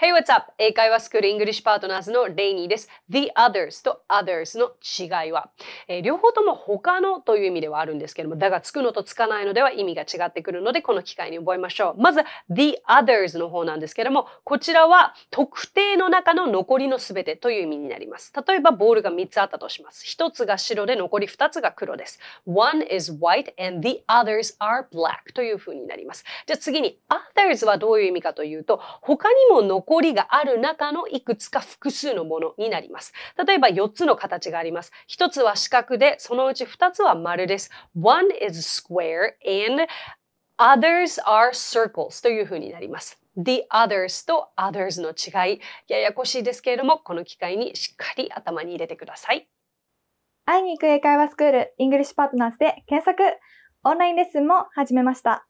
Hey, what's up? 英会話スクールイングリッシュパートナーズのレイニーです。The others と others の違いは、えー、両方とも他のという意味ではあるんですけども、だがつくのとつかないのでは意味が違ってくるので、この機会に覚えましょう。まず、the others の方なんですけども、こちらは特定の中の残りのすべてという意味になります。例えば、ボールが3つあったとします。1つが白で残り2つが黒です。One is white and the others are black という風になります。じゃあ次に、others はどういう意味かというと、他にも残残りがある中のいくつか複数のものになります。例えば4つの形があります。1つは四角で、そのうち2つは丸です。One is square and others are circles というふうになります。the others と others の違い、ややこしいですけれども、この機会にしっかり頭に入れてください。会いに行く英会話スクール、イングリッシュパートナーズで検索オンラインレッスンも始めました。